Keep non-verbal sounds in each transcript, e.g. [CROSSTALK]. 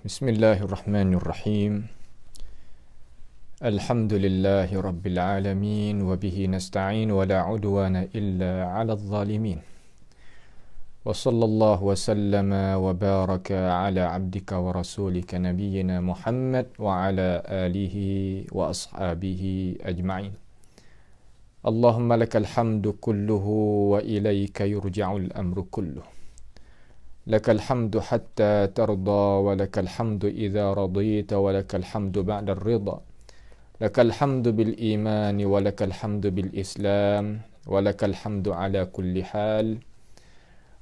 بسم الله الرحمن الرحيم الحمد لله رب العالمين وبه نستعين ولا عدوان إلا على الظالمين وصلى الله وسلم وبارك على عبدك ورسولك نبينا محمد وعلى آله وأصحابه أجمعين اللهم لك الحمد كله وإليك يرجع الأمر كله لك الحمد حتى ترضى ولك الحمد إذا رضيت ولك الحمد بعد الرضا لك الحمد بالإيمان ولك الحمد بالإسلام ولك الحمد على كل حال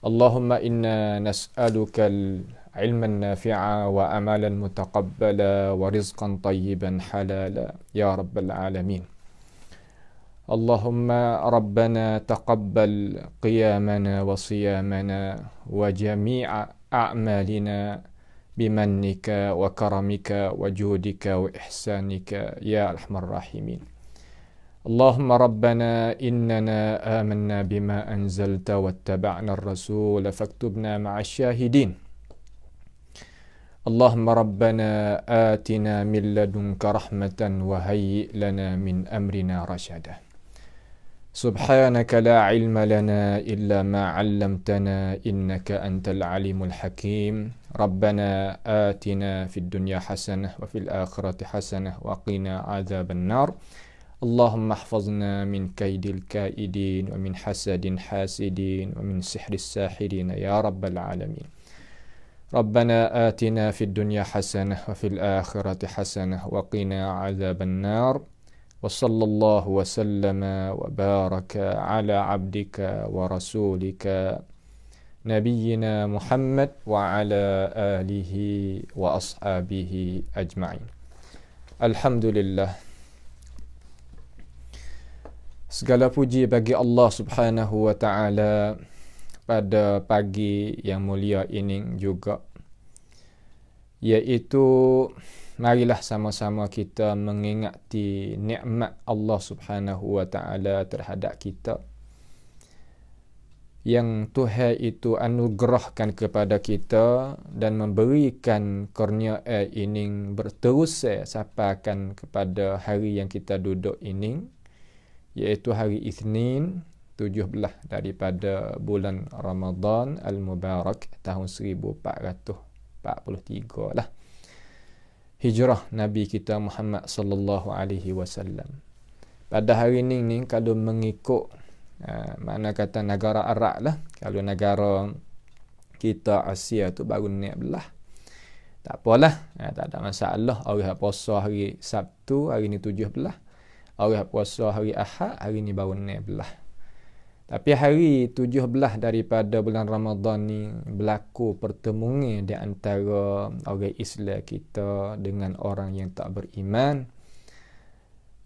اللهم إنا نسألك العلم النافع وأمالا متقبلا ورزقا طيبا حلالا يا رب العالمين اللهم ربنا تقبل قيامنا وصيامنا وجميع أعمالنا بمنك وكرمك وجودك وإحسانك يا أرحم الراحمين اللهم ربنا إننا آمنا بما أنزلت واتبعنا الرسول فاكتبنا مع الشاهدين اللهم ربنا آتنا من لدنك رحمة وهيئ لنا من أمرنا رشدا سبحانك لا علم لنا إلا ما علمتنا إنك أنت العليم الحكيم ربنا آتنا في الدنيا حسنة وفي الآخرة حسنة وقنا عذاب النار اللهم احفظنا من كيد الكائدين ومن حسد حاسدين ومن سحر الساحرين يا رب العالمين ربنا آتنا في الدنيا حسنة وفي الآخرة حسنة وقنا عذاب النار وصلى الله وسلم وبارك على عبدك ورسولك نبينا محمد وعلى آله وأصحابه أجمعين الحمد لله Segala puji bagi Allah subhanahu wa ta'ala pada pagi yang mulia ini juga. Iaitu marilah sama-sama kita mengingati nikmat Allah Subhanahu wa taala terhadap kita yang Tuhan itu anugerahkan kepada kita dan memberikan kurnia ini berterusan sampaikan kepada hari yang kita duduk ini iaitu hari Isnin 17 daripada bulan Ramadan Al-Mubarak tahun 1443 lah hijrah Nabi kita Muhammad sallallahu alaihi wasallam. Pada hari ini ni kalau mengikut uh, ah, mana kata negara Arab lah, kalau negara kita Asia tu baru ni belah. Tak apalah, ya, tak ada masalah. Orang puasa hari Sabtu, hari ni tujuh belah. Orang puasa hari Ahad, hari ni baru ni belah. Tapi hari 17 daripada bulan Ramadhan ni berlaku pertemuan di antara orang Islam kita dengan orang yang tak beriman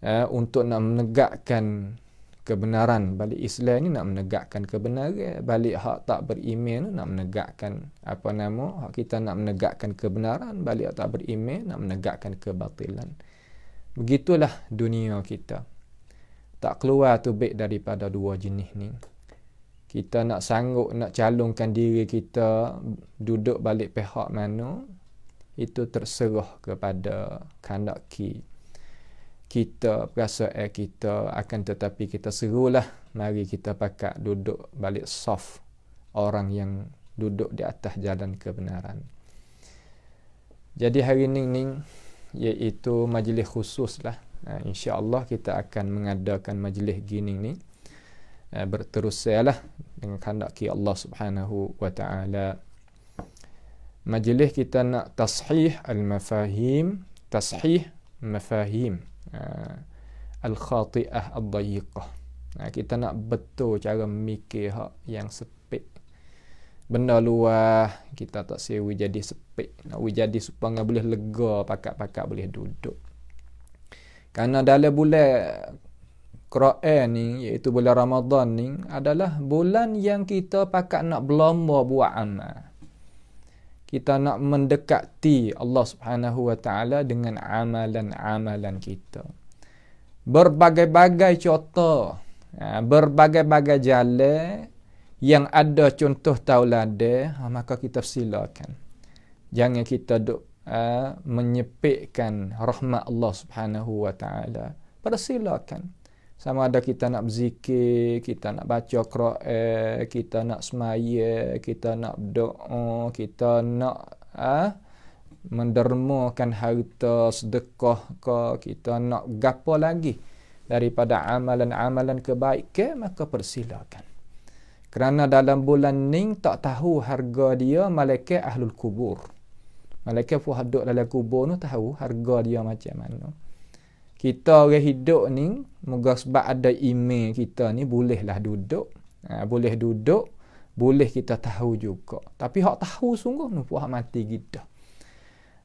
eh, untuk nak menegakkan kebenaran balik Islam ni nak menegakkan kebenaran balik hak tak beriman nak menegakkan apa nama hak kita nak menegakkan kebenaran balik hak tak beriman nak menegakkan kebatilan begitulah dunia kita tak keluar tu baik daripada dua jenis ni kita nak sanggup nak calungkan diri kita duduk balik pihak mana itu terserah kepada kanak ki kita rasa air kita akan tetapi kita serulah mari kita pakat duduk balik soft orang yang duduk di atas jalan kebenaran jadi hari ini, ini iaitu majlis khusus lah uh, insya-Allah kita akan mengadakan majlis gining ni uh, ah, berterusanlah dengan kehendak Allah Subhanahu wa taala. Majlis kita nak tashih al-mafahim, tashih mafahim uh, al-khati'ah ad-dayiqah. Uh, kita nak betul cara mikir hak yang sepit. Benda luar kita tak sewi jadi sepit. Nak jadi supaya boleh lega pakat-pakat boleh duduk. Kerana dalam bulan Quran ni iaitu bulan Ramadan ni adalah bulan yang kita pakat nak berlomba buat amal. Kita nak mendekati Allah Subhanahu Wa Taala dengan amalan-amalan kita. Berbagai-bagai contoh, ha, berbagai-bagai jalan yang ada contoh tauladan, ha, maka kita silakan. Jangan kita duk uh, rahmat Allah Subhanahu wa taala. Persilakan. Sama ada kita nak berzikir, kita nak baca Quran, kita nak semaya, kita nak doa, kita nak uh, mendermakan harta sedekah ke, kita nak gapo lagi daripada amalan-amalan kebaikan maka persilakan. Kerana dalam bulan Ning tak tahu harga dia malaikat ahlul kubur. Malaikat pun hadut dalam kubur tu tahu harga dia macam mana. Kita orang hidup ni, moga sebab ada email kita ni, bolehlah duduk. Ha, boleh duduk, boleh kita tahu juga. Tapi hak tahu sungguh ni, puak mati kita.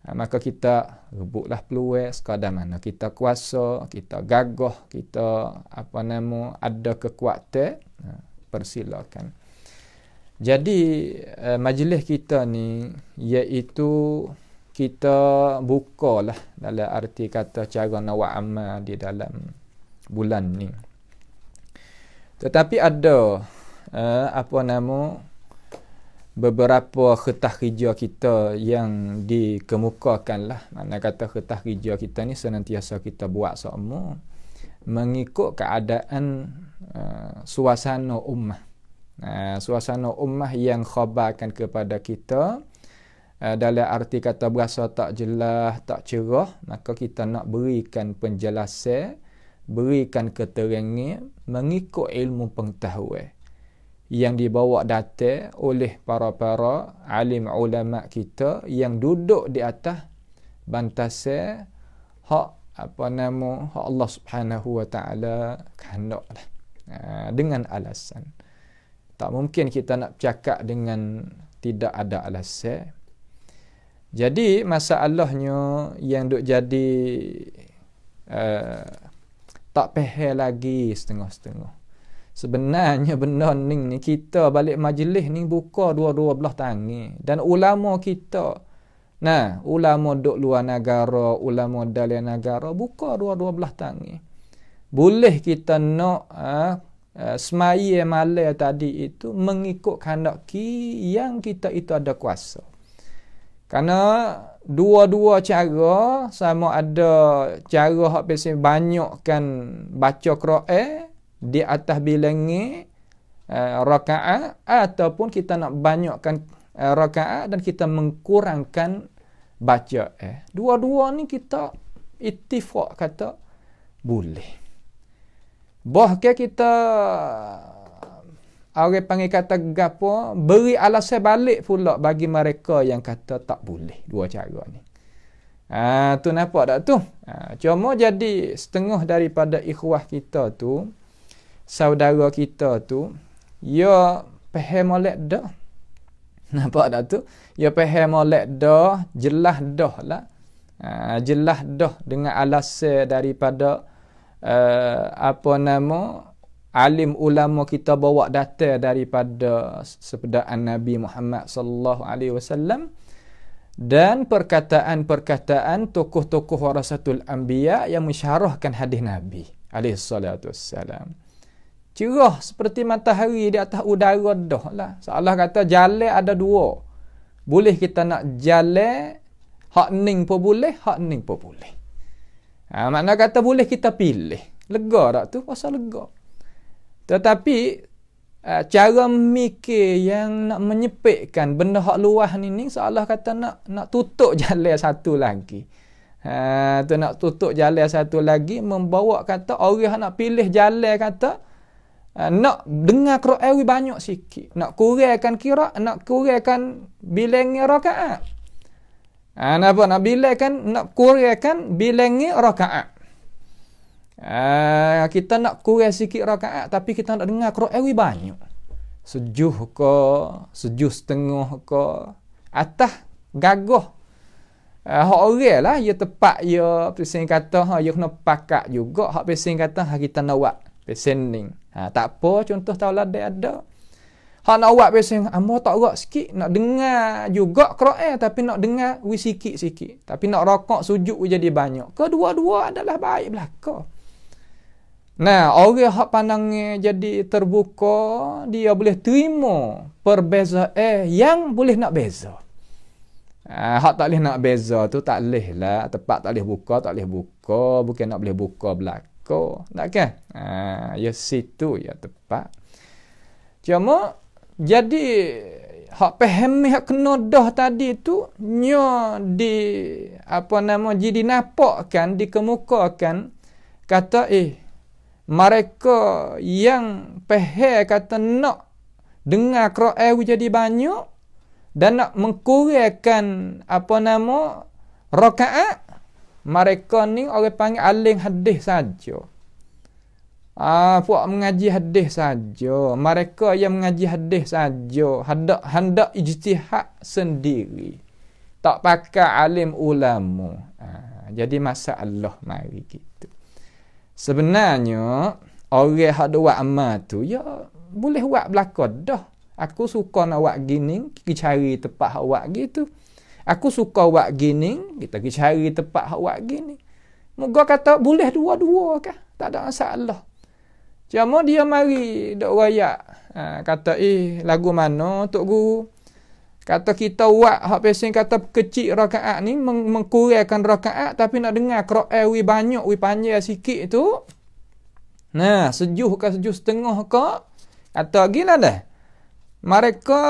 Ha, maka kita rebutlah peluang sekadar mana kita kuasa, kita gagah, kita apa nama, ada kekuatan, ha, persilakan. Jadi uh, majlis kita ni iaitu kita bukalah dalam arti kata cara nak buat amal di dalam bulan ni. Tetapi ada uh, apa nama beberapa khutah kerja kita yang dikemukakan lah. Mana kata khutah kerja kita ni senantiasa kita buat semua mengikut keadaan uh, suasana ummah. Eh, suasana ummah yang khabarkan kepada kita eh, dalam arti kata berasa tak jelas, tak cerah, maka kita nak berikan penjelasan, berikan keterangan mengikut ilmu pengetahuan yang dibawa datang oleh para-para alim ulama kita yang duduk di atas bantase hak apa nama hak Allah Subhanahu wa taala kehendaklah eh, dengan alasan tak mungkin kita nak cakap dengan tidak ada alasan. Jadi masalahnya yang duk jadi uh, tak pehel lagi setengah-setengah. Sebenarnya benda ni, ni kita balik majlis ni buka dua-dua belah tangi. Dan ulama kita, nah ulama duk luar negara, ulama dalian negara buka dua-dua belah tangi. Boleh kita nak uh, Eh, semaya malam tadi itu mengikut kehendaki yang kita itu ada kuasa. Karena dua-dua cara sama ada cara hak pesen banyakkan baca Quran di atas bilangi uh, eh, rakaat ataupun kita nak banyakkan uh, rakaat dan kita mengkurangkan baca eh dua-dua ni kita ittifaq kata boleh Boh ke kita orang panggil kata gapo beri alasan balik pula bagi mereka yang kata tak boleh dua cara ni. Ah ha, tu nampak tak tu? Ha, cuma jadi setengah daripada ikhwah kita tu saudara kita tu ya paham oleh dah. [LAUGHS] Nampak tak tu? Ya paham oleh dah, jelah dah lah. Ha, jelas dah dengan alasan daripada uh, apa nama alim ulama kita bawa data daripada sepedaan Nabi Muhammad sallallahu alaihi wasallam dan perkataan-perkataan tokoh-tokoh warasatul anbiya yang mensyarahkan hadis Nabi alaihi salatu wasallam. Cerah seperti matahari di atas udara dah lah. Seolah kata jalan ada dua. Boleh kita nak jalan, hak ning pun boleh, hak ning pun boleh. Ha, makna kata boleh kita pilih. Lega tak tu? Rasa lega. Tetapi, uh, cara mikir yang nak menyepitkan benda hak luah ni ni, seolah kata nak nak tutup [LAUGHS] jalan satu lagi. Ha, tu nak tutup jalan satu lagi, membawa kata orang nak pilih jalan kata, uh, nak dengar kera'i banyak sikit. Nak kurangkan kira, nak kurangkan bilengnya rakaat. Ah, Ha, nak apa? Nak bilangkan, nak kurangkan bilangnya rakaat. Ha, kita nak kurang sikit rakaat tapi kita nak dengar Quran banyak. Sejuh ke, sejuh setengah ke, atas gagah. Ha, orang lah, ia ya tepat, ia ya, pesan kata, ha, ia ya kena pakat juga. Hak pesan kata, ha, kita nak buat pesan ni. Ha, tak apa, contoh tahulah ada. Hak nak buat biasa Amo ah, tak rak sikit Nak dengar juga Kera'i eh, Tapi nak dengar We sikit-sikit Tapi nak rokok sujuk We jadi banyak Kedua-dua adalah baik belaka Nah, orang hak pandangnya jadi terbuka, dia boleh terima perbeza eh, yang boleh nak beza. Ah, hak tak boleh nak beza tu tak boleh lah. Tempat tak boleh buka, tak boleh buka. Bukan nak boleh buka belakang. Tak kan? Ah, ya situ ya tempat. Cuma, jadi hak pemih hak kena dah tadi tu nya di apa nama jadi napakkan dikemukakan kata eh mereka yang pehe kata nak dengar Quran eh, jadi banyak dan nak mengkurangkan apa nama rakaat mereka ni orang panggil aling hadis saja. Ah, puak mengaji hadis saja. Mereka yang mengaji hadis saja. Hendak hendak ijtihad sendiri. Tak pakai alim ulama. Ah, jadi masalah mari gitu. Sebenarnya orang hak buat amal tu ya boleh buat belaka dah. Aku suka nak buat gini, kita cari tempat hak buat gitu. Aku suka buat gini, kita pergi cari tempat hak buat gini. Moga kata boleh dua-dua kah? Tak ada masalah. Cuma dia mari dok royak. Ha, kata eh lagu mana tok guru? Kata kita buat hak pesen kata kecil rakaat ni meng- mengkurangkan rakaat tapi nak dengar qira'ah wi banyak wi panjang sikit tu. Nah, sejuh ke sejuh setengah ke? Kata gila dah. Mereka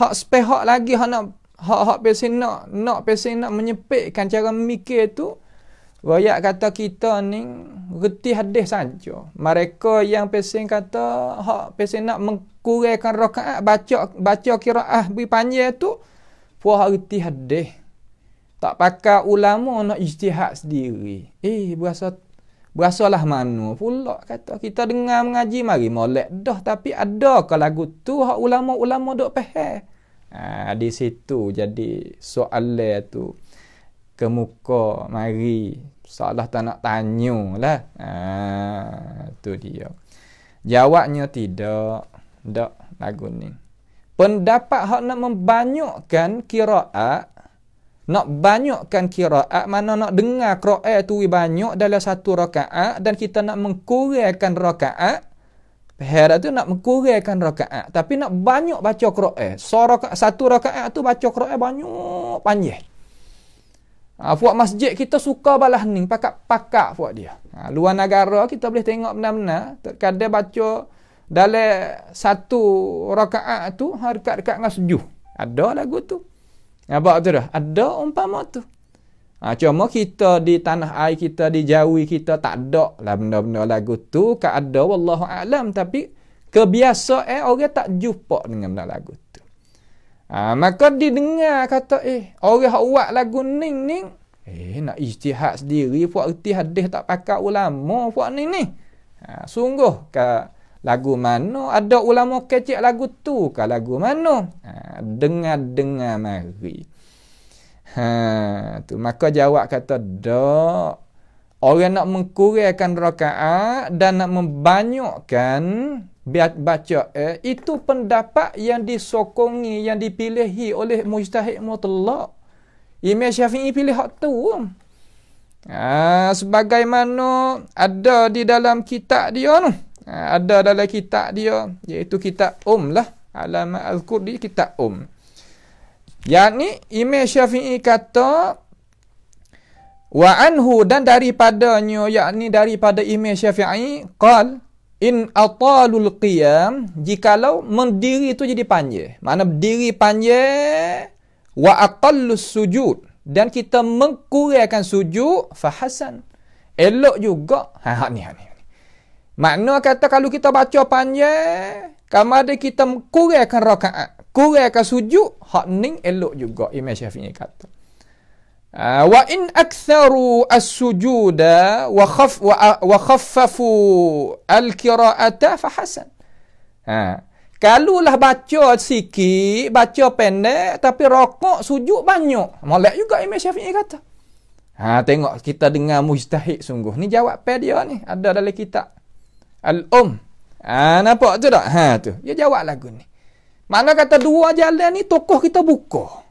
hak spehak lagi hak nak hak hak pesen nak nak pesen nak menyepitkan cara mikir tu. Rakyat kata kita ni reti hadis saja. Mereka yang pesen kata hak pesen nak mengkurangkan rakaat baca baca qiraah bi panjang tu puah reti hadis. Tak pakai ulama nak ijtihad sendiri. Eh berasa berasalah mana pula kata kita dengar mengaji mari molek dah tapi ada ke lagu tu hak ulama-ulama dok faham. Ha, di situ jadi soalan tu kemuka mari Salah tak nak tanya lah. Ha, tu dia. Jawabnya tidak. Tak lagu ni. Pendapat hak nak membanyakkan kiraat. Nak banyakkan kiraat. Mana nak dengar kiraat tu banyak dalam satu rakaat. Dan kita nak mengkurangkan rakaat. Perhara tu nak mengkurangkan rakaat. Tapi nak banyak baca kiraat. So, satu rakaat tu baca kiraat banyak panjang. Ha, fuad masjid kita suka balah ni, pakak-pakak fuad dia. Ha, luar negara kita boleh tengok mana mana kadang baca dalam satu rakaat tu, ha, dekat-dekat dengan sejuh. Ada lagu tu. Apa ah, tu dah? Ada umpama tu. Ha, cuma kita di tanah air kita, di jauhi kita, tak ada lah benda-benda lagu tu. Tak ada, Wallahu'alam. Tapi, kebiasaan eh, orang tak jumpa dengan benda lagu tu. Ha, maka dia dengar kata eh orang buat lagu ning ni eh nak ijtihad sendiri buat erti hadis tak pakai ulama buat ni ni. Ha, sungguh ke lagu mana ada ulama kecil lagu tu ke lagu mana? Ha, dengar-dengar mari. Ha, tu maka jawab kata dak Orang nak mengkurangkan rakaat dan nak membanyakkan baca eh, itu pendapat yang disokongi yang dipilihi oleh mujtahid mutlak Imam Syafi'i pilih hak tu um. ha, sebagaimana ada di dalam kitab dia tu ha, ada dalam kitab dia iaitu kitab Um lah Alamat Al-Qurdi kitab Um yakni Imam Syafi'i kata wa anhu dan daripadanya yakni daripada Imam Syafi'i qala In atalul qiyam jikalau mendiri itu jadi panjang. Mana berdiri panjang wa aqallus sujud dan kita mengkurangkan sujud fahasan. Elok juga. Ha ha ni ha ni. Ha, Makna kata kalau kita baca panjang, kalau ada kita kurangkan rakaat, kurangkan sujud, hak ni elok juga Imam Syafi'i kata. Ah, wa in aktharu as-sujuda wa khaf wa khaffafu al-qira'ata fa hasan. Ha. Kalulah baca sikit, baca pendek tapi rokok sujud banyak. Molek juga Imam Syafi'i kata. Ha tengok kita dengar mujtahid sungguh. Ni jawab pe dia ni ada dalam kitab Al-Um. Ha nampak tu tak? Ha tu. Dia jawab lagu ni. Mana kata dua jalan ni tokoh kita buka.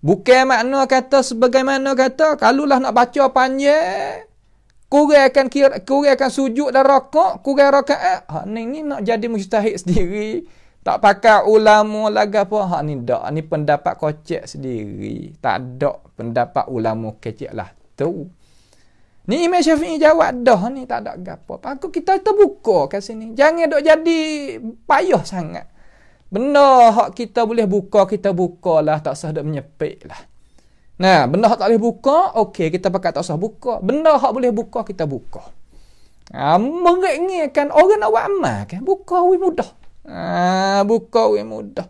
Bukan makna kata sebagaimana kata kalau lah nak baca panjang kurangkan kurangkan sujud dan rakaat, kurang rakaat. Eh, ha ni ni nak jadi mujtahid sendiri. Tak pakai ulama lagi apa. Ha ni dak. Ni pendapat kocek sendiri. Tak ada pendapat ulama kecil lah tu. Ni Imam Syafi'i jawab dah ni tak ada gapo. Pak kita terbuka kat sini. Jangan dok jadi payah sangat. Benda hak kita boleh buka, kita bukalah Tak usah duk menyepik lah. Nah, benda hak tak boleh buka, okey, kita pakai tak usah buka. Benda hak boleh buka, kita buka. Ha, ah, Mengingatkan orang awak amal kan? Buka awi mudah. Ha, buka awi mudah.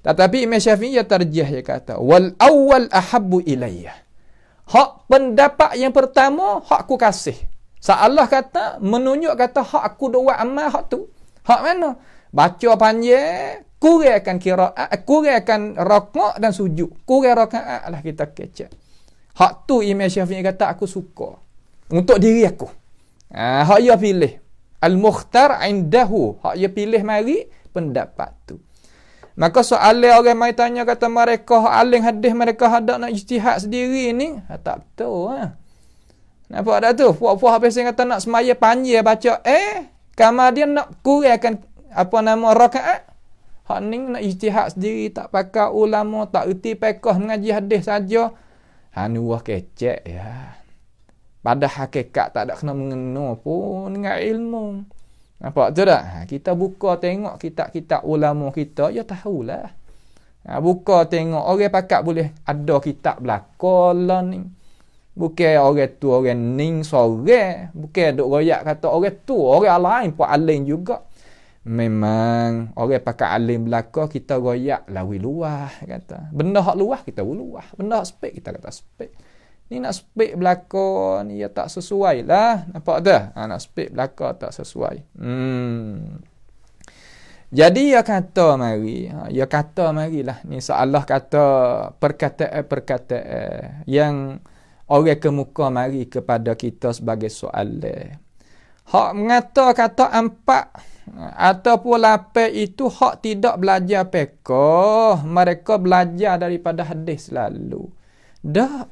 Tetapi Imam Syafi'i ya terjah ya kata, Wal awal ahabu ilayya. Hak pendapat yang pertama, hak ku kasih. Sa'allah kata, menunjuk kata hak ku doa amal hak tu. Hak mana? baca panjang kurang akan qiraat eh, kurang akan rakaat dan sujud kurang rakaat ah, lah kita kecek hak tu Imam Syafi'i kata aku suka untuk diri aku ha hak ia pilih al mukhtar indahu hak ia pilih mari pendapat tu Maka soalan orang mai tanya kata mereka aling hadis mereka hadak nak ijtihad sendiri ni, ha, tak betul ha. Nampak ada tu? Puak-puak habis kata nak semaya panjang baca eh, kamu dia nak kurangkan apa nama rakaat hak ni nak ijtihad sendiri tak pakai ulama tak reti pekah mengaji hadis saja ha ni wah kecek ya pada hakikat tak ada kena mengena pun dengan ilmu nampak tu tak ha, kita buka tengok kitab-kitab ulama kita ya tahulah ha, buka tengok orang pakat boleh ada kitab belakalah ni Bukan orang tu orang ning sore. Bukan duk royak kata orang tu orang lain pun alain juga memang orang pakai alim belaka kita royak lawi luah kata benda hak luah kita luah benda hak spek kita kata spek ni nak spek belaka ni ya tak sesuai lah nampak dah ha, nak spek belaka tak sesuai hmm. jadi ya kata mari ha, ya kata marilah ni seolah kata perkataan-perkataan yang orang kemuka mari kepada kita sebagai soalan hak mengata kata empat ataupun lapek itu hak tidak belajar pekoh mereka belajar daripada hadis selalu dah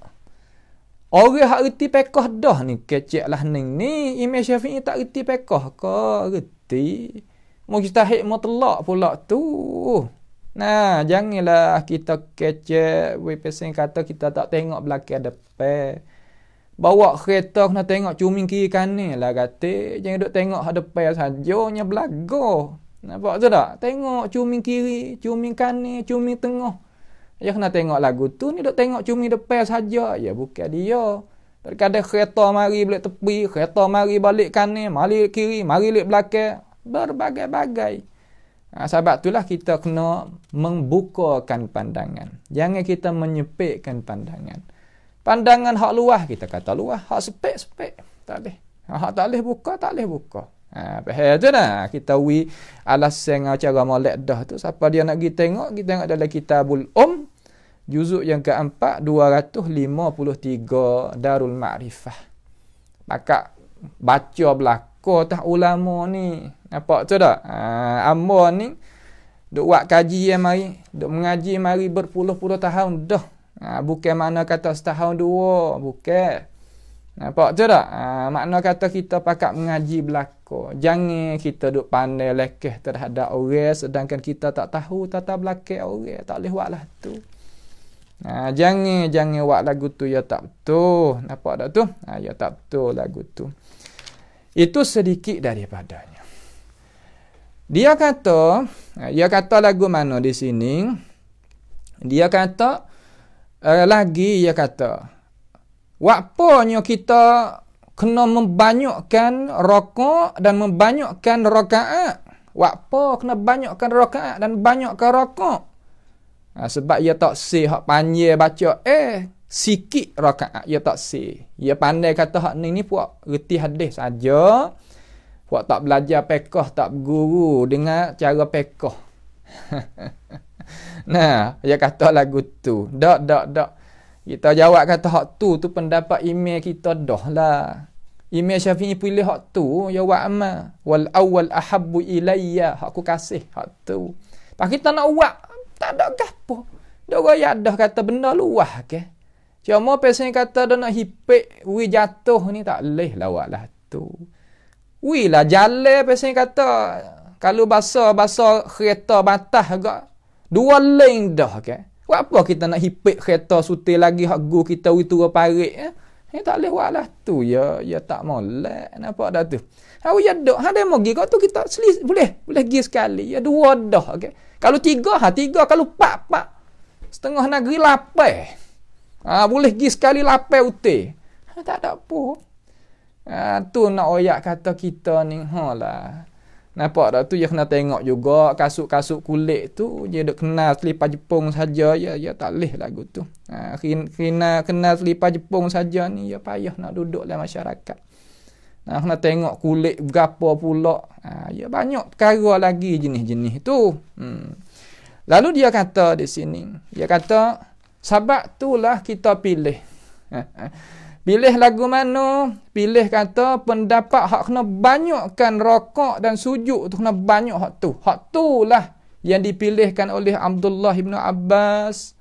orang hak reti pekoh dah ni kecil lah ni ni imam syafi'i tak reti pekoh ke reti mujtahid mutlak pula tu nah janganlah kita kecil we kata kita tak tengok belakang depan Bawa kereta kena tengok cuming kiri kan ni lah kata. Jangan duduk tengok ada depan sahaja. Hanya belaga. Nampak tu tak? Tengok cuming kiri, cuming kanan, cuming tengah. Ya kena tengok lagu tu ni duduk tengok cuming depan saja. Ya bukan dia. terkadang kadang kereta mari balik tepi, kereta mari balik kan ni, mari kiri, mari balik belakang. Berbagai-bagai. Ha, sebab itulah kita kena membukakan pandangan. Jangan kita menyepitkan pandangan. Pandangan hak luah kita kata luah, hak sepek sepek. Tak leh. Hak tak leh buka, tak leh buka. Ha, pasal tu nah, kita wi alasan cara molek dah tu siapa dia nak pergi tengok, kita tengok dalam Kitabul Um juzuk yang keempat 253 Darul Ma'rifah. Maka baca belako tah ulama ni. Nampak tu tak? Ha, ambo ni duk buat kaji yang mari, duk mengaji mari berpuluh-puluh tahun dah. Ha, bukan makna kata setahun dua. Bukan. Nampak tu tak? Ha, makna kata kita pakat mengaji belako. Jangan kita duduk pandai lekeh terhadap orang sedangkan kita tak tahu tata belakang orang. Tak boleh buat lah tu. Ha, jangan, jangan buat lagu tu ya tak betul. Nampak tak tu? Ha, ya tak betul lagu tu. Itu sedikit daripadanya. Dia kata, ha, dia kata lagu mana di sini? Dia kata, uh, lagi ia kata waktunya kita kena membanyakkan rokok dan membanyakkan rokaat waktu kena banyakkan rokaat dan banyakkan rokok uh, sebab ia tak si hak panjir baca eh sikit rokaat ia tak si ia pandai kata hak ni ni puak reti hadis saja puak tak belajar pekoh tak guru dengan cara pekoh [LAUGHS] [LAUGHS] nah, dia kata lagu tu. Dak, dak, dak. Kita jawab kata hak tu tu pendapat email kita dah lah. Email Syafi'i pilih hak tu, ya wa amma. Wal awal ahabbu ilayya. Hak aku kasih hak tu. Pak kita nak uak, tak ada gapo. Dak orang yang dah kata benda luah ke. Cuma pesen kata dah nak hipik, wi jatuh ni tak leh lawak lah tu. Wi lah jalan pesen kata kalau basa-basa kereta batas agak Dua lain dah kan. Buat apa kita nak hipik kereta sutil lagi hak go kita wi turun parit ya? eh? Ni tak boleh buat lah tu. Ya, ya tak molek. Nampak dah tu. Ha, ya dok. Ha, dia mau Kau tu kita selis, boleh. Boleh pergi sekali. Ya, dua dah. Okay. Kalau tiga, ha, tiga. Kalau pak, pak. Setengah negeri lapai. Ha, boleh pergi sekali lapai utih. Ha, tak ada apa. Ha, tu nak oyak kata kita ni. Ha, lah. Nampak tak tu dia kena tengok juga kasut-kasut kulit tu dia dok kenal selipar Jepung saja ya ya tak leh lagu tu. Ha kena kenal selipar Jepung saja ni ya payah nak duduk dalam masyarakat. Nah, kena tengok kulit berapa pula. Ha, ya banyak perkara lagi jenis-jenis tu. Hmm. Lalu dia kata di sini, dia kata sebab itulah kita pilih. ha. ha. Pilih lagu mana? Pilih kata pendapat hak kena banyakkan rokok dan sujud tu kena banyak hak tu. Hak tu lah yang dipilihkan oleh Abdullah ibnu Abbas.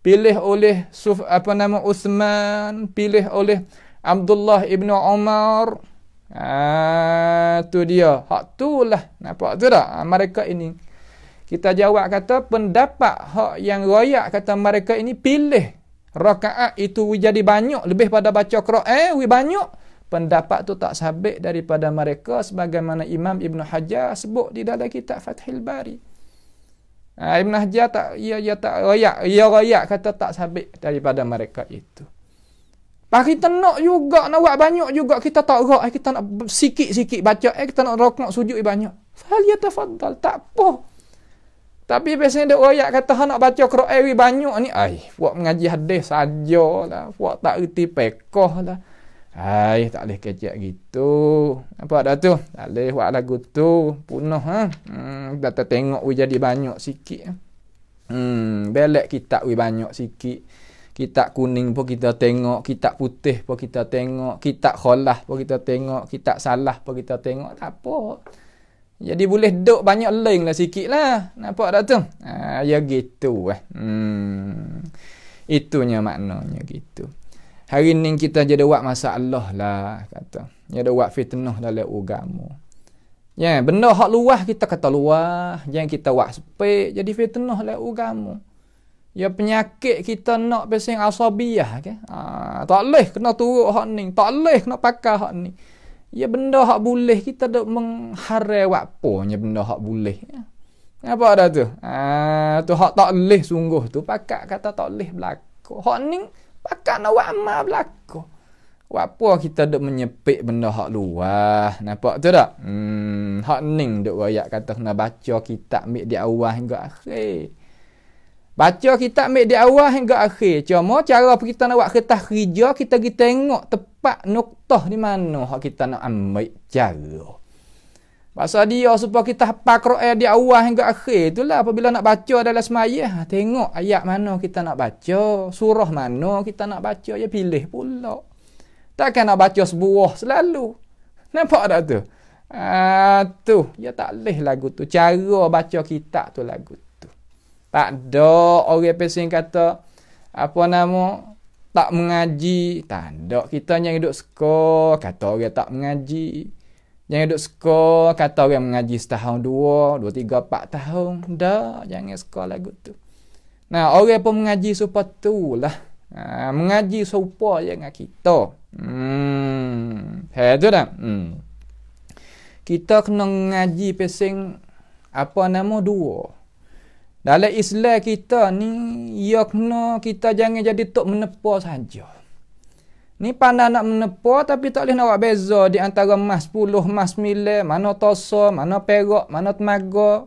Pilih oleh Suf, apa nama Uthman. Pilih oleh Abdullah ibnu Umar. Ah ha, tu dia. Hak tu lah. Nampak tu tak? Ha, mereka ini. Kita jawab kata pendapat hak yang royak kata mereka ini pilih rakaat itu jadi banyak lebih pada baca Quran eh, wi banyak pendapat tu tak sabit daripada mereka sebagaimana Imam Ibn Hajar sebut di dalam kitab Fathil Bari. Ha, Ibn Hajar tak ia ia tak royak, ia royak kata tak sabit daripada mereka itu. Pak kita nak juga nak buat banyak juga kita tak rak eh, kita nak sikit-sikit baca eh kita nak rakaat sujud eh, banyak. Fal yatafaddal tak apa. Tapi biasanya dia orang yang kata ha, nak baca Quran banyak ni. ay, buat mengaji hadis saja lah. Buat tak erti pekoh lah. ay tak boleh kecek gitu. Apa ada tu? Tak boleh buat lagu tu. Punuh ha. Hmm, dah tertengok we jadi banyak sikit. Hmm, belek kita we banyak sikit. kita kuning pun kita tengok, kita putih pun kita tengok, kita kholah pun kita tengok, kita salah pun kita tengok. Tak apa. Jadi boleh duk banyak lain lah sikit lah. Nampak tak tu? Ha, ya gitu eh. Hmm. Itunya maknanya gitu. Hari ni kita jadi buat masalah lah kata. Ada wak fitnah dalam ugamu. Ya, yeah, benda hak luah kita kata luah, jangan kita wak sepek jadi fitnah dalam ugamu. Ya penyakit kita nak pesing asabiah ke? Okay? Ah, ha, tak leh kena turun hak ni, tak leh kena pakai hak ni. Ya benda hak boleh kita dok mengharai wapunya benda hak boleh. Apa ada tu? Ah tu hak tak leh sungguh tu pakak kata tak leh belako. Hak ning pakak nak buat amal belako. Wapo kita dok menyepik benda hak luar. Nampak tu tak? Hmm hak ning dok rakyat kata kena baca kitab mik di awal hingga akhir. Baca kita ambil di awal hingga akhir. Cuma cara apa kita nak buat kertas kerja, kita pergi tengok tepat noktah di mana hak kita nak ambil cara. Pasal dia supaya kita hafal Quran di awal hingga akhir itulah apabila nak baca dalam semayah, tengok ayat mana kita nak baca, surah mana kita nak baca, ya pilih pula. Takkan nak baca sebuah selalu. Nampak tak tu? Ah tu, ya tak leh lagu tu. Cara baca kitab tu lagu tu tak ada orang pesen kata apa nama tak mengaji tak ada kita yang hidup sekolah kata orang tak mengaji yang hidup sekolah kata orang mengaji setahun dua dua tiga empat tahun dah jangan sekolah lagu tu nah orang pun mengaji supa tu lah ha, mengaji supa je dengan kita hmm hai tu dah hmm kita kena mengaji pesing apa nama dua dalam Islam kita ni, ia ya kena kita jangan jadi tok menepa saja. Ni pandai nak menepa tapi tak boleh nak buat beza di antara mas puluh, mas mila, mana toso, mana perak, mana temaga,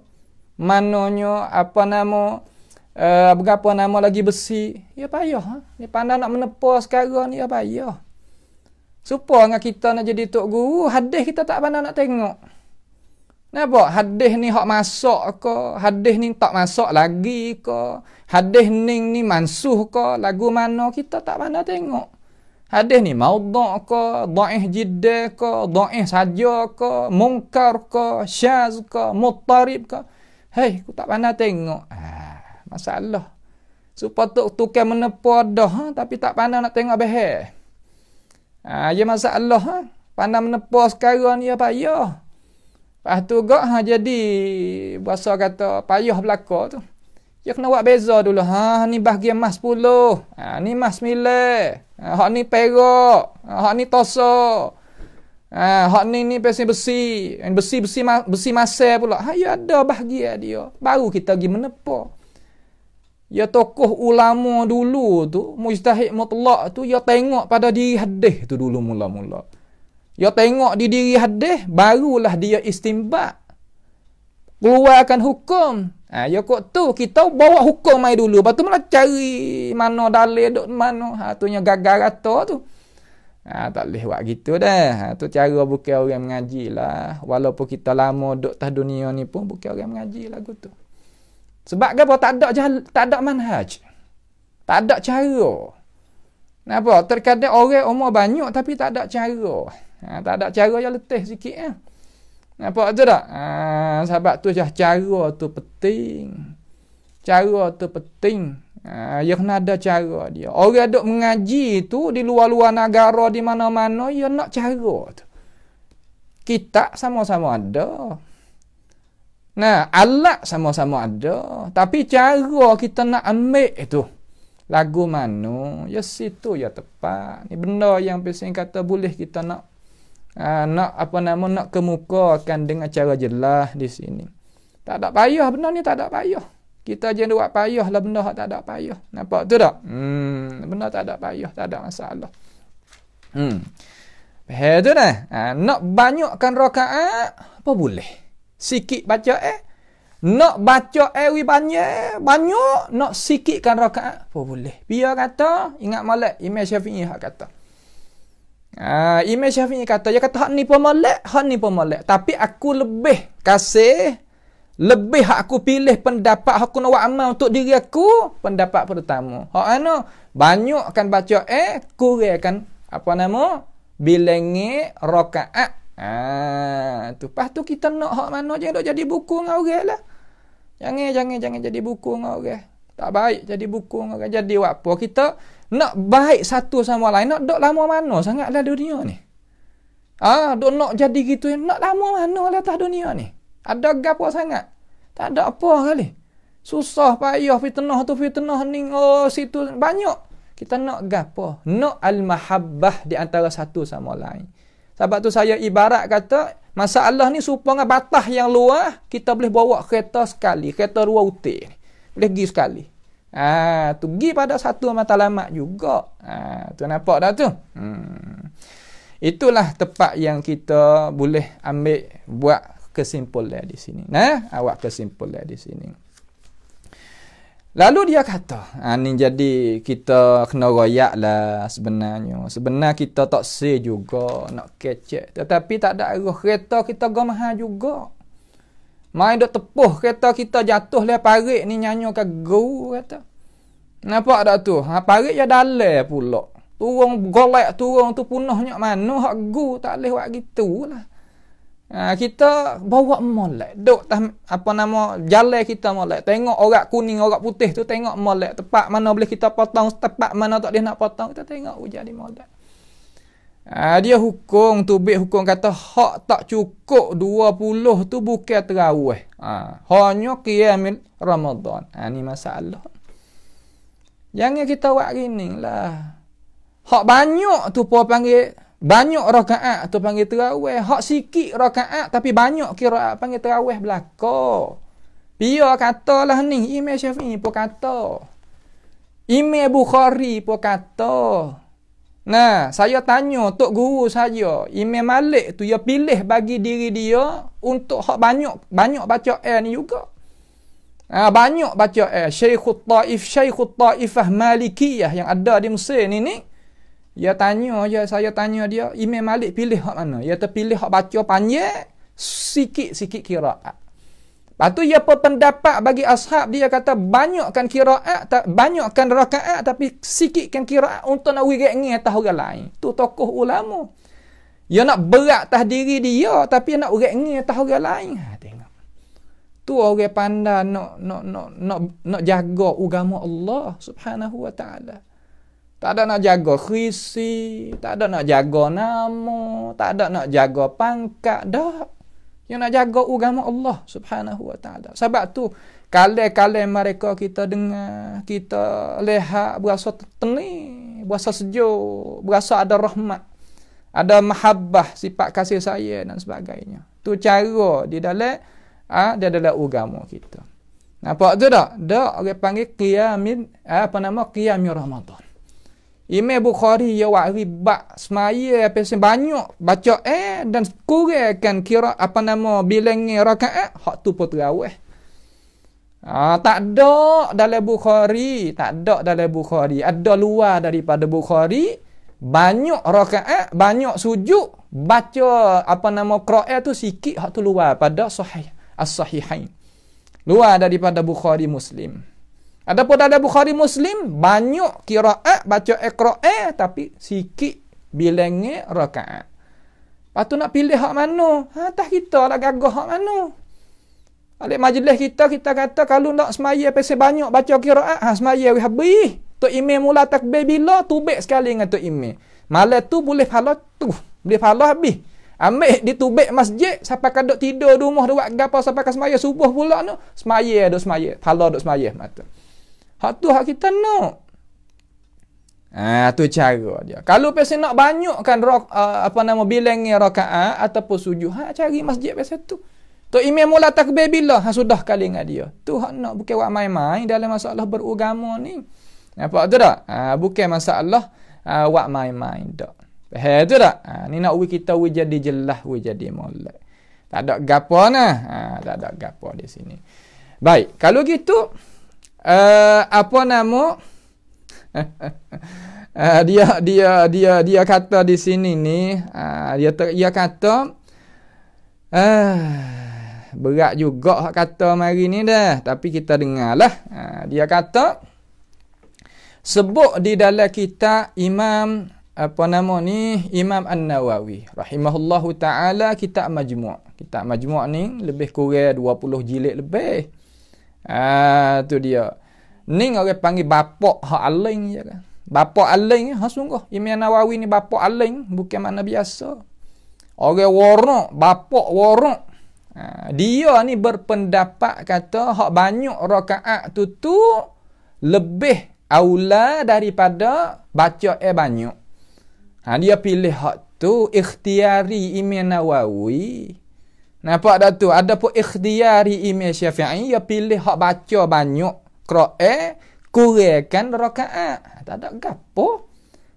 mananya, apa nama, uh, berapa nama lagi besi. Ya payah. Ha? Ni pandai nak menepa sekarang ni, ya payah. Supaya dengan kita nak jadi tok guru, hadis kita tak pandai nak tengok. Napa? Hadis ni hak masuk ke? Hadis ni tak masuk lagi ke? Hadis ni ni mansuh ke? Lagu mana kita tak mana tengok. Hadis ni maudak ke? Da'ih jidda ke? Da'ih saja ke? Mungkar ke? Syaz ke? Mutarib ke? Hei, aku tak pandai tengok. Ah, masalah. Supa tu tukar menepa dah, ha? tapi tak pandai nak tengok behe. Ah, ya masalah. Ha? Pandai menepa sekarang ni apa? Ya. Payah. Lepas tu gak ha jadi bahasa kata payah belaka tu. Dia kena buat beza dulu. Ha ni bahagian mas 10. Ha ni mas 9. Ha hak ni perak. Ha hak ni toso. Ha hak ni ni besi besi. Besi besi besi masal pula. Ha ya ada bahagian dia. Baru kita pergi menepa. Ya tokoh ulama dulu tu, mujtahid mutlak tu, ya tengok pada diri hadis tu dulu mula-mula. Dia tengok di diri hadis, barulah dia istimbak. Keluarkan hukum. Ha, ya kok tu, kita bawa hukum mai dulu. Lepas tu malah cari mana dalil dok mana. Ha, tu yang gagal rata tu. Ha, tak boleh buat gitu dah. Ha, tu cara bukan orang mengaji lah. Walaupun kita lama duk tah dunia ni pun bukan orang mengaji lah tu. Sebab apa? Tak ada, jahal, tak ada manhaj. Tak ada cara. Kenapa? Terkadang orang umur banyak tapi tak ada cara. Ha, tak ada cara yang letih sikit ya. Nampak tu tak? Ha, sahabat tu cah cara tu penting. Cara tu penting. Ha, ya kena ada cara dia. Orang duk mengaji tu di luar-luar negara di mana-mana ya nak cara tu. Kita sama-sama ada. Nah, alat sama-sama ada. Tapi cara kita nak ambil itu. Lagu mana? Ya situ ya tepat. Ini benda yang pesen kata boleh kita nak uh, nak apa nama nak kemukakan dengan cara jelas di sini. Tak ada payah benda ni tak ada payah. Kita je buat payah lah benda tak ada payah. Nampak tu tak? Hmm, benda tak ada payah, tak ada masalah. Hmm. Hei tu dah. Ah, nak banyakkan rakaat apa boleh? Sikit baca eh. Nak baca eh banyak, eh? banyak nak sikitkan rakaat apa boleh? Biar kata ingat malak Imam Syafi'i hak kata uh, ah, Imam Syafi'i kata, dia kata, hak ni pun malak, hak ni pun malak. Tapi aku lebih kasih, lebih hak aku pilih pendapat hak aku nak buat amal untuk diri aku, pendapat pertama. Hak anu, banyak akan baca eh, kurang akan, apa nama, bilangi rokaat. Ah, tu pas tu kita nak hak mana je dok jadi buku dengan orang lah. Jangan jangan jangan jadi buku dengan orang. Tak baik jadi buku dengan orang. Jadi apa kita? nak baik satu sama lain nak dok lama mana sangat dalam dunia ni ah ha, dok nak jadi gitu nak lama mana dalam atas dunia ni ada gapo sangat tak ada apa kali susah payah fitnah tu fitnah ni oh situ banyak kita nak gapo nak al mahabbah di antara satu sama lain sebab tu saya ibarat kata masalah ni supaya batah yang luar kita boleh bawa kereta sekali kereta ruang utik ni boleh pergi sekali Ha, tu pergi pada satu matlamat juga. Ha, tu nampak dah tu. Hmm. Itulah tempat yang kita boleh ambil buat kesimpulan di sini. Nah, awak ha, kesimpulan di sini. Lalu dia kata, ha, ni jadi kita kena royak lah sebenarnya. Sebenarnya kita tak say juga nak kecek. Tetapi tak ada arah kereta kita gemah juga. Main dok tepuh kereta kita jatuh leh parik ni nyanyukan geru kata. Napa tak tu? Ha parik ya dalai pula. Turun golek turun tu punahnya mana hak gu tak leh buat gitulah. Ha, kita bawa molek. Dok tam, apa nama jalan kita molek. Tengok orang kuning, orang putih tu tengok molek. Tepat mana boleh kita potong, tepat mana tak dia nak potong. Kita tengok hujan di molek. Uh, dia hukum tu bit hukum kata hak tak cukup 20 tu bukan terawih. Ha, hanya qiyam Ramadan. Ha, ni masalah. Jangan kita buat gini lah. Hak banyak tu pun panggil banyak rakaat tu panggil terawih. Hak sikit rakaat tapi banyak kira panggil terawih belaka. Biar katalah ni Imam Syafi'i pun kata. Imam Bukhari pun kata. Nah, saya tanya tok guru saya, Imam Malik tu dia pilih bagi diri dia untuk hak banyak banyak baca air ni juga. Ah ha, banyak baca air Syekhut Taif, Syekhut Taifah Malikiyah yang ada di Mesir ni ni. Dia tanya aja saya tanya dia, Imam Malik pilih hak mana? Dia terpilih hak baca panjang sikit-sikit qiraat. Lepas tu ia apa pendapat bagi ashab dia kata banyakkan kiraat, tak banyakkan rakaat tapi sikitkan kiraat untuk nak wirid ngi atas orang lain. Tu tokoh ulama. Dia nak berat atas diri dia tapi nak wirid ngi atas orang lain. Ha tengok. Tu orang pandai nak nak nak nak nak jaga agama Allah Subhanahu wa taala. Tak ada nak jaga khisi, tak ada nak jaga nama, tak ada nak jaga pangkat dah. Yang nak jaga agama Allah subhanahu wa ta'ala. Sebab tu, kalai-kalai mereka kita dengar, kita lihat, berasa tenang, berasa sejuk, berasa ada rahmat, ada mahabbah, sifat kasih saya dan sebagainya. Tu cara di dalam ah ha, dia agama kita. Nampak tu tak? Dak orang panggil qiyamin ah, apa nama qiyam Ramadan. Imam Bukhari ya wa ribak semaya apa sen banyak baca eh dan kurangkan kira apa nama bilang rakaat eh, hak tu pun terawih. Ah, tak ada dalam Bukhari, tak ada dalam Bukhari. Ada luar daripada Bukhari banyak rakaat, eh, banyak sujud baca apa nama qira'ah tu sikit hak tu luar pada sahih as-sahihain. Luar daripada Bukhari Muslim. Adapun ada Bukhari Muslim, banyak kiraat, baca ikra'at, tapi sikit bilangnya rakaat. Lepas nak pilih hak mana? Ha, tak kita lah gagah hak mana? Alik majlis kita, kita kata kalau nak semaya pasal banyak baca kiraat, ha, semaya we habis. Tu imam mula takbir bila, tu baik sekali dengan tu imam. Malah tu boleh pahala tu. Boleh pahala habis. Ambil di tubik masjid, siapa sampai kaduk tidur di rumah, di gapa siapa ke semaya subuh pula tu. Semaya duk semaya. Pahala duk semaya. Mata. Hak tu hak kita nak. Ah tu cara dia. Kalau pesen nak banyakkan rak, uh, apa nama bilang rakaat ataupun sujud, hak cari masjid biasa tu. Tu imam mula takbir bila? Ha sudah kali dengan dia. Tu hak nak bukan buat main-main dalam masalah beragama ni. Apa tu dak? Ah ha, uh, bukan masalah ah uh, buat main-main dak. Faham tu dak? Ah ni nak we kita we jadi jelas we jadi molek. Tak ada gapo nah. Ah tak ada gapo di sini. Baik, kalau gitu uh, apa nama uh, [LAUGHS] dia dia dia dia kata di sini ni uh, dia ter, dia kata uh, berat juga hak kata mari ni dah tapi kita dengarlah uh, dia kata sebut di dalam kita Imam apa nama ni Imam An-Nawawi rahimahullahu taala kitab majmu' kitab majmu' ni lebih kurang 20 jilid lebih Ah tu dia. Ning orang panggil bapak ha aling je kan. Bapak aling ha sungguh. Imam Nawawi ni bapak aling bukan mana biasa. Orang warak, bapak warak. Ha, ah, dia ni berpendapat kata hak banyak rakaat tu tu lebih aula daripada baca eh banyak. Ha, dia pilih hak tu ikhtiari Imam Nawawi. Nampak dah tu? Ada pun ikhtiari Imam Syafi'i Dia ya pilih hak baca banyak Kera'i Kurekan rakaat Tak ada gapo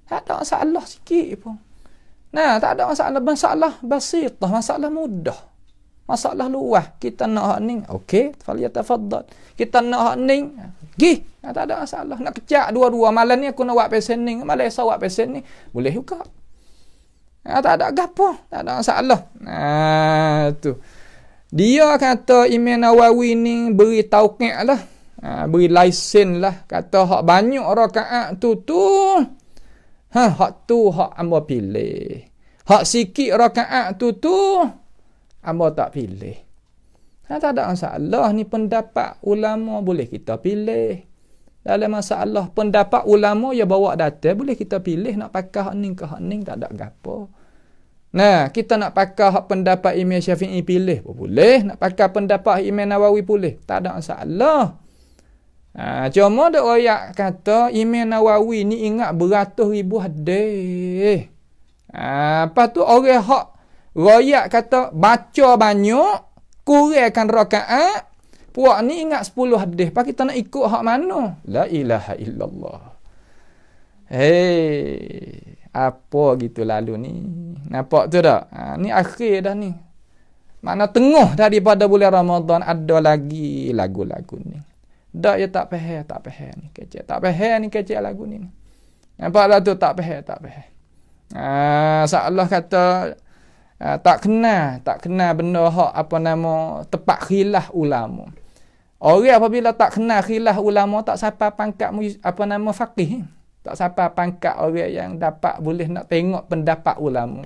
Tak ada masalah sikit pun Nah, tak ada masalah Masalah basitah Masalah mudah Masalah luah Kita nak hak ni Okey Faliya tafadzat Kita nak hak ni Gih nah, Tak ada masalah Nak kecak dua-dua Malam ni aku nak buat pesan ni Malam esok buat pesan ni Boleh juga Ha, tak ada gapo, tak ada masalah. Ha, tu. Dia kata Imam Nawawi ni beri tauqiq lah. Ha, beri lisen lah. Kata hak banyak rakaat tu tu. Ha, hak tu hak ambo pilih. Hak sikit rakaat tu tu ambo tak pilih. Ha, tak ada masalah ni pendapat ulama boleh kita pilih dalam masa masalah pendapat ulama yang bawa data boleh kita pilih nak pakai hak ni ke hak ni tak ada gapo nah kita nak pakai hak pendapat Imam Syafi'i pilih pun boleh nak pakai pendapat Imam Nawawi boleh tak ada masalah ha, cuma ada orang kata Imam Nawawi ni ingat beratus ribu hadis ha, apa tu orang hak Royak kata baca banyak kurangkan rakaat Puak ni ingat 10 hadis. Pak kita nak ikut hak mana? La ilaha illallah. Hei. Apa gitu lalu ni? Nampak tu tak? Ha, ni akhir dah ni. Mana tengah daripada bulan Ramadan ada lagi lagu-lagu ni. Dak ya tak peha, tak peha ni kecil. Tak peha ni kecil lagu ni. Nampak lah tu tak peha, tak peha. Ah, ha, Allah kata ha, tak kenal, tak kenal benda hak apa nama tepat khilah ulama. Orang apabila tak kenal khilaf ulama, tak siapa pangkat apa nama faqih. Tak siapa pangkat orang yang dapat boleh nak tengok pendapat ulama.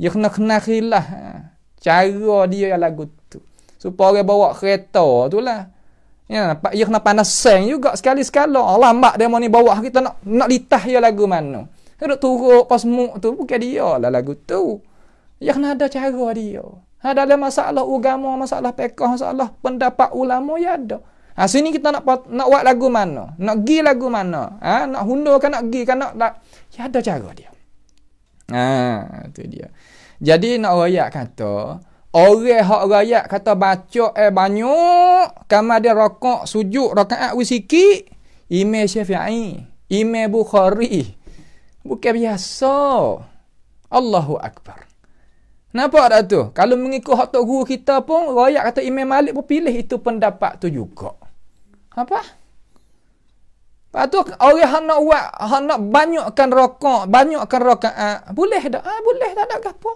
Dia kena kenal khilaf. Ha. Cara dia yang lagu tu. Supaya orang bawa kereta tu lah. Ya, nampak dia kena panas seng juga sekali-sekala. Allah mak dia ni bawa kita nak nak litah dia lagu mana. Duduk turuk pas muk tu bukan dia lah lagu tu. Dia kena ada cara dia. Ha, dalam masalah agama, masalah pekah, masalah pendapat ulama, ya ada. Ha, sini kita nak nak buat lagu mana? Nak pergi lagu mana? Ha, nak hundur kan nak pergi kan nak, nak? Ya ada cara dia. Ha, tu dia. Jadi nak rakyat kata, orang hak rakyat kata baca eh banyak, kamar dia rokok, sujud, rokaat wis sikit, ime Syafi'i, ime Bukhari. Bukan biasa. Allahu Akbar. Nampak tak tu? Kalau mengikut hak tok guru kita pun, rakyat kata Imam Malik pun pilih itu pendapat tu juga. Apa? Lepas tu, orang yang nak buat, yang nak banyakkan rokok, banyakkan rokok, ha, boleh tak? ha, boleh, tak ada apa.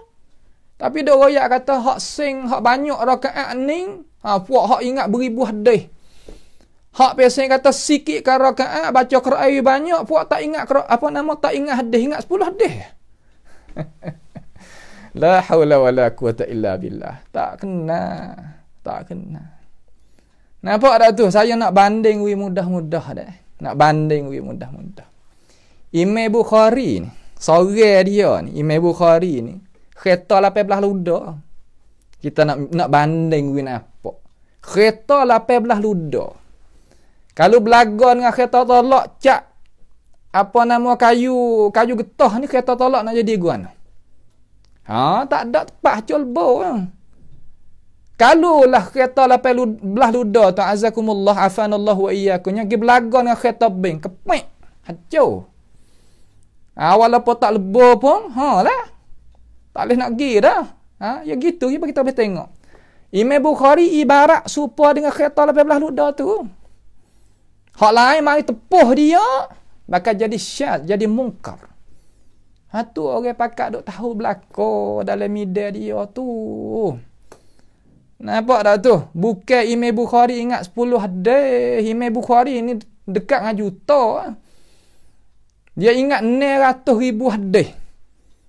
Tapi dia rakyat kata, hak sing, hak banyak rokok ah, ni, ha, puak hak ingat beribu hadih. Hak biasa kata, sikit kan rokok, baca kera'i banyak, puak tak ingat, apa nama, tak ingat hadih, ingat sepuluh hadih. [LAUGHS] La hawla wa la quwata illa billah. Tak kena. Tak kena. Nampak tak tu? Saya nak banding wi mudah-mudah dah. Nak banding wi mudah-mudah. Imam Bukhari ni. Sore dia ni. Imam Bukhari ni. Kereta lapai belah luda. Kita nak nak banding wi apa? Kereta lapai belah luda. Kalau belagon dengan kereta tolak cak. Apa nama kayu kayu getah ni kereta tolak nak jadi guan. Nah. Ha, tak ada tepat hacul bo kan. Ha. Kalau lah kereta lapai lud, belah luda tu azakumullah afanallahu wa iyyakum yang belagak dengan kereta bank kepek hancur. Ha, walaupun tak lebo pun ha lah. Tak boleh nak gi dah. Ha ya gitu je ya, kita boleh tengok. Imam Bukhari ibarat serupa dengan kereta lapai belah luda tu. Hak lain mari tepuh dia maka jadi syad, jadi mungkar. Ha tu orang pakat duk tahu belako dalam media dia tu. Nampak tak tu? Bukan Imam Bukhari ingat 10 hadis. Imam Bukhari ni dekat dengan juta. Dia ingat 900 ribu hadis.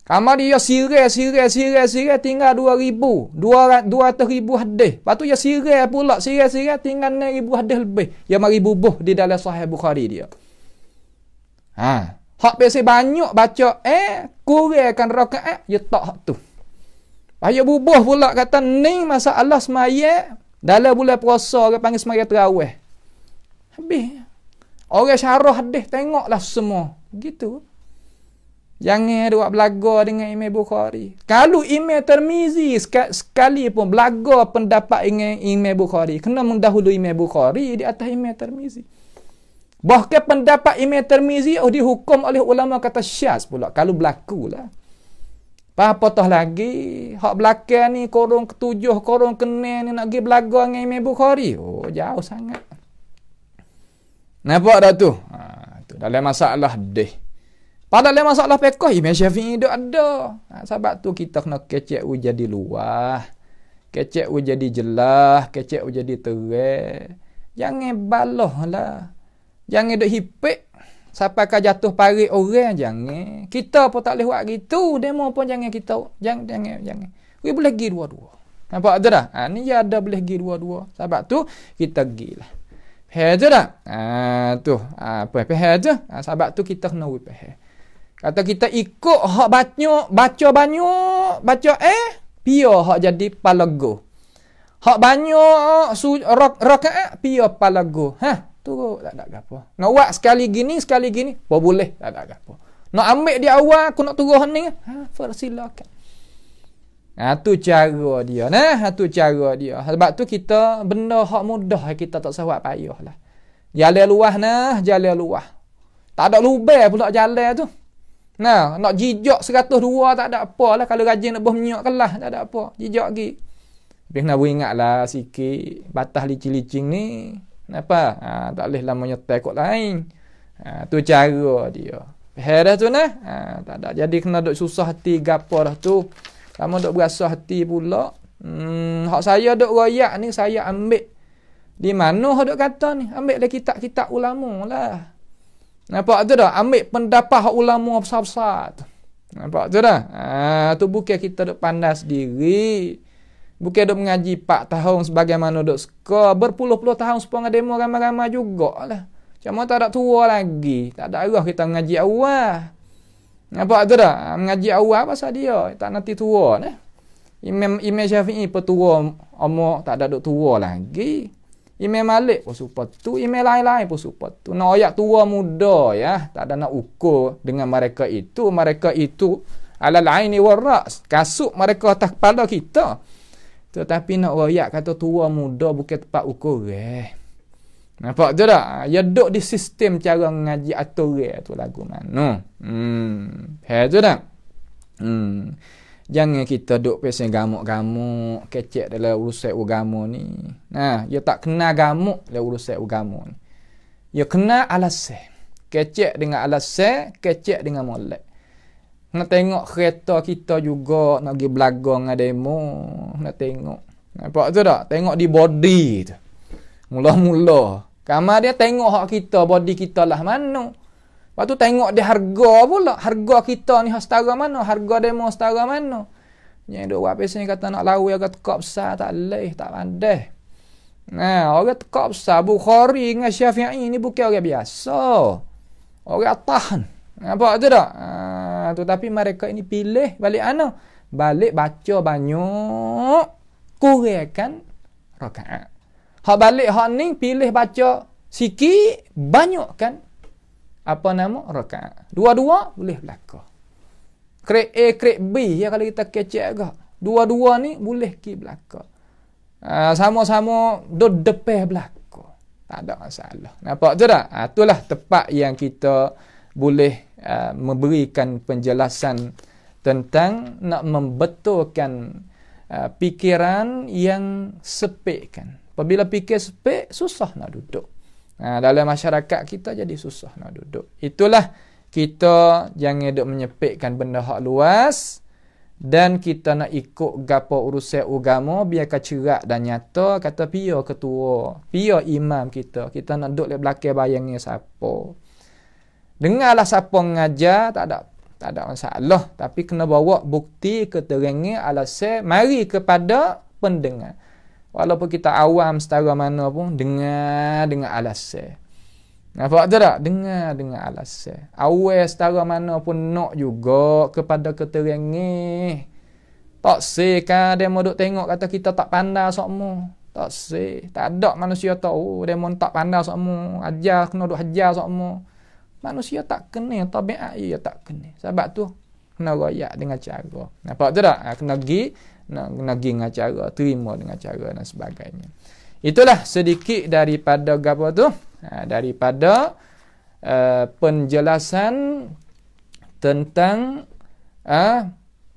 Kamu dia sirai, sirai, sirai, sirai tinggal ribu, 200 ribu hadis. Lepas tu dia sirai pula. Sirai, sirai tinggal ribu hadis lebih. Dia ribu buh di dalam sahih Bukhari dia. Haa. Hak biasa banyak baca eh kurangkan rakaat eh, ya tak hak tu. Ayah bubuh pula kata ni Allah semayat dalam bulan puasa orang panggil semayat terawih. Habis. Orang syarah deh tengoklah semua. Gitu. Jangan ada buat belaga dengan Imam Bukhari. Kalau Imam Termizi sekali pun belaga pendapat dengan Imam Bukhari. Kena mendahului Imam Bukhari di atas Imam Termizi. Bahkan pendapat Imam Termizi oh, dihukum oleh ulama kata syas pula. Kalau berlaku lah. Apa toh lagi? Hak belakang ni korong ketujuh, korong kena ni nak pergi belagang dengan Imam Bukhari. Oh, jauh sangat. Nampak tak tu? Ha, tu dalam masalah deh. Padahal dalam masalah pekoh, Imam Syafi'i dia ada. Ha, sebab tu kita kena kecek ujah di luar. Kecek ujah di jelah. Kecek ujah di terang. Jangan baloh lah. Jangan duk hipik sampai ke jatuh parit orang jangan. Kita pun tak boleh buat gitu. Demo pun jangan kita jangan jangan jangan. We boleh pergi dua-dua. Nampak tu dah? Ha, ni ada boleh pergi dua-dua. Sebab tu kita pergi lah. Faham tu dah? Ha, tu. Ha, apa? Faham tu? Ha, sebab tu kita kena we faham. Kata kita ikut hak baca, baca banyak, baca eh, pia hak jadi palago. Hak banyak, su, rok, rok, eh, pia palago. Hah? turut tak ada apa nak buat sekali gini sekali gini apa boleh tak ada apa nak ambil dia awal aku nak turut ni ha persilakan Ha, tu cara dia nah ha, tu cara dia sebab tu kita benda hak mudah kita tak sawat payah lah jalan luah nah jalan luah tak ada lubang pula jalan tu nah nak jijak 102 tak ada apa lah kalau rajin nak buh minyak kelah tak ada apa jijak lagi tapi kena ingatlah sikit batas licin-licin ni Kenapa? Ha, tak boleh lah menyertai kot lain. Ha, tu cara dia. Faham dah tu nah? Ha, tak ada. Jadi kena duk susah hati gapo dah tu. Lama duk berasa hati pula. Hmm, hak saya duk royak ni saya ambil. Di mana hak duk kata ni? Ambil dari kitab-kitab ulama lah. Nampak tu dah? Ambil pendapat hak ulama besar-besar tu. Nampak tu dah? Ha, tu bukan kita duk pandai sendiri. Bukan duk mengaji 4 tahun sebagaimana duk sekolah. Berpuluh-puluh tahun supaya dengan demo ramai-ramai jugalah. Macam mana tak ada tua lagi. Tak ada arah kita mengaji awal. Apa tu dah? Mengaji awal pasal dia. Tak nanti tua ni. Imam, Imam Syafi'i pun tua. Umur tak ada duk tua lagi. Imam Malik pun super tu. Imam lain-lain pun super tu. Nak ayat tua muda ya. Tak ada nak ukur dengan mereka itu. Mereka itu alal aini warraks. Kasuk mereka atas kepala Kita. Tetapi nak rakyat kata tua muda bukan tempat ukur eh. Nampak tu tak? Ya duduk di sistem cara mengaji atur eh, tu lagu mana. No. Hmm. Faham tu tak? Hmm. Jangan kita duduk pesan gamuk-gamuk, kecek dalam urusan agama ni. Nah, ya tak kena gamuk dalam urusan agama ni. Ya kena alasan. Kecek dengan alasan, kecek dengan molek. Nak tengok kereta kita juga nak pergi belagang dengan demo. Nak tengok. Nampak tu tak? Tengok di body tu. Mula-mula. Kamar dia tengok hak kita, body kita lah mana. Lepas tu tengok dia harga pula. Harga kita ni hak setara mana. Harga demo setara mana. Yang duk buat pesan kata nak lawi agak tekak besar. Tak leh, tak pandai. Nah, orang tekak besar. Bukhari dengan Syafi'i ni bukan orang biasa. Orang tahan. Nampak tu tak? Ha, tu tapi mereka ini pilih balik mana? Balik baca banyak kurangkan rakaat. Hak balik hak ni pilih baca sikit kan apa nama rakaat. Dua-dua boleh berlaku. Krek A, krek B ya kalau kita kecek ke. Dua-dua ni boleh ki berlaku. Uh, sama-sama duduk depan berlaku. Tak ada masalah. Nampak tu tak? Uh, ha, itulah tempat yang kita boleh Uh, memberikan penjelasan tentang nak membetulkan uh, fikiran yang sepek kan. Apabila fikir sepek, susah nak duduk. Uh, dalam masyarakat kita jadi susah nak duduk. Itulah kita jangan duduk menyepekkan benda hak luas dan kita nak ikut gapo urusan agama biarkan cerak dan nyata kata pia ketua pia imam kita kita nak duduk di belakang bayangnya siapa Dengarlah siapa mengajar, tak ada tak ada masalah. Tapi kena bawa bukti keterangan alasan mari kepada pendengar. Walaupun kita awam setara mana pun, dengar dengan alasan. Nampak tu tak? Dengar dengan alasan. Awal setara mana pun nak juga kepada keterangan. Tak sekah kan dia mau tengok kata kita tak pandai sokmo Tak se. Tak ada manusia tahu dia mau tak pandai sokmo Ajar kena duk hajar sokmu manusia tak kena tabiat dia tak kena sebab tu kena royak dengan cara nampak tu tak kena pergi nak kena pergi dengan cara terima dengan cara dan sebagainya itulah sedikit daripada gapo tu daripada uh, penjelasan tentang uh,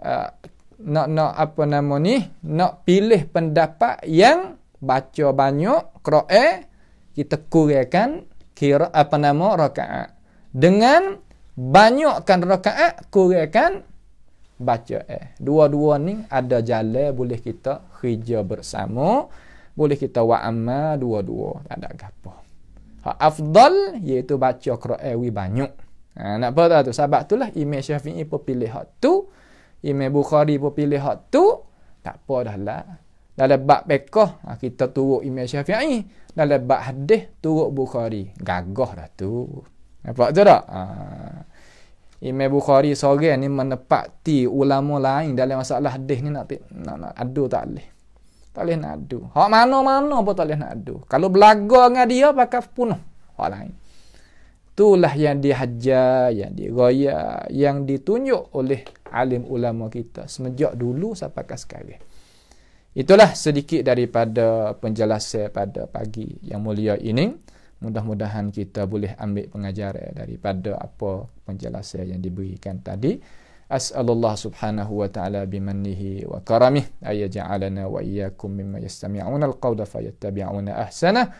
uh, nak nak apa nama ni nak pilih pendapat yang baca banyak qira kita kurangkan kira apa nama rakaat dengan banyakkan rakaat kurangkan baca eh dua-dua ni ada jalan boleh kita kerja bersama boleh kita buat dua-dua tak ada gapo ha afdal iaitu baca qiraat wi banyak ha nak apa tu sebab itulah Imam Syafi'i pun pilih hak tu Imam Bukhari pun pilih hak tu tak apa dah lah dalam bab pekoh ha, kita turut Imam Syafi'i dalam bab hadis turut Bukhari gagah dah tu Nampak tu tak? Ha. Imam Bukhari seorang ni menepati ulama lain dalam masalah hadis ni nak nak, nak adu tak boleh. Tak boleh nak adu. Hak mana-mana pun tak boleh nak adu. Kalau belaga dengan dia pakai punuh. Hak lain. Itulah yang dihajar, yang digoya, yang ditunjuk oleh alim ulama kita. Semenjak dulu sampai ke sekarang. Itulah sedikit daripada penjelasan pada pagi yang mulia ini mudah-mudahan kita boleh ambil pengajaran daripada apa penjelasan yang diberikan tadi as'alullah subhanahu wa ta'ala bimannihi wa karamih ayya ja'alana wa iyyakum mimma yastami'una al-qawla fayattabi'una ahsana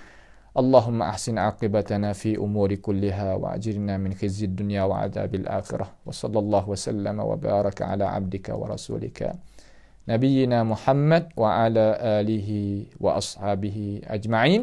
اللهم أحسن عاقبتنا في أمور كلها وأجرنا من خزي الدنيا وعذاب wa وصلى الله وسلم wa rasulika عبدك ورسولك wa ala وعلى wa وأصحابه أجمعين